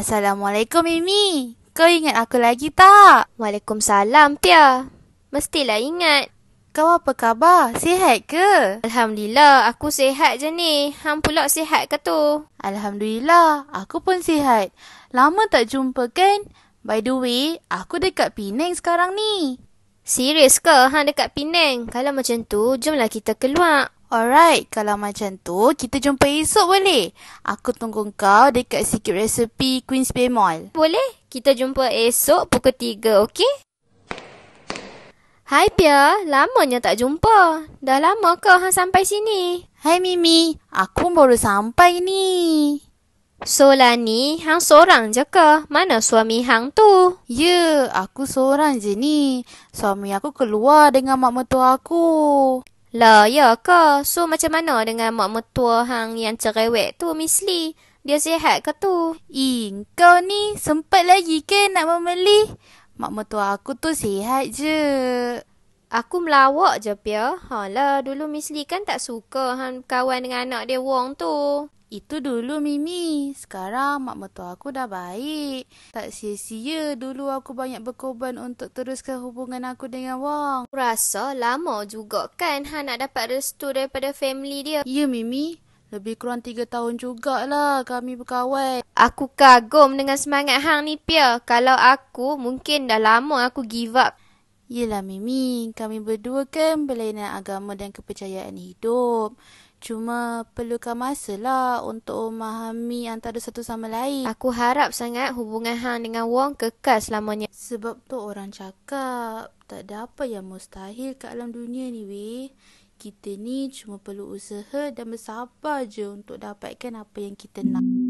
Assalamualaikum Mimi. Kau ingat aku lagi tak? Waalaikumsalam Pia. Mestilah ingat. Kau apa khabar? Sihat ke? Alhamdulillah, aku sihat je ni. Ham pula sihat ke tu? Alhamdulillah, aku pun sihat. Lama tak jumpa kan? By the way, aku dekat Penang sekarang ni. Serius ke hang dekat Penang? Kalau macam tu, jomlah kita keluar. Alright, kalau macam tu, kita jumpa esok boleh? Aku tunggu kau dekat Secret Recipe Queen's Bay Mall. Boleh, kita jumpa esok pukul 3, okey? Hai Pia, lamanya tak jumpa. Dah lama kau hang sampai sini? Hai Mimi, aku baru sampai ni. Solah ni, hang seorang je ke? Mana suami hang tu? Ya, yeah, aku seorang je ni. Suami aku keluar dengan mak mertua aku. Lah, ya ke? So, macam mana dengan mak metua hang yang cerewet tu, Miss Lee? Dia sihat ke tu? Ih, kau ni sempat lagi ke nak membeli? Mak metua aku tu sihat je. Aku melawak je, Pia. Ha, lah, dulu Miss Lee kan tak suka hang kawan dengan anak dia Wong tu. Itu dulu Mimi. Sekarang mak mertua aku dah baik. Tak sia-sia dulu aku banyak berkorban untuk teruskan hubungan aku dengan Wong. Rasa lama juga kan ha nak dapat restu daripada family dia. Ya Mimi. Lebih kurang tiga tahun jugalah kami berkawan. Aku kagum dengan semangat Hang ni, Pia. Kalau aku, mungkin dah lama aku give up. Yelah, Mimi. Kami berdua kan berlainan agama dan kepercayaan hidup. Cuma perlukan masa lah untuk memahami antara satu sama lain. Aku harap sangat hubungan Hang dengan Wong kekal selamanya. Sebab tu orang cakap, tak ada apa yang mustahil kat alam dunia ni weh. Kita ni cuma perlu usaha dan bersabar je untuk dapatkan apa yang kita nak. Mm.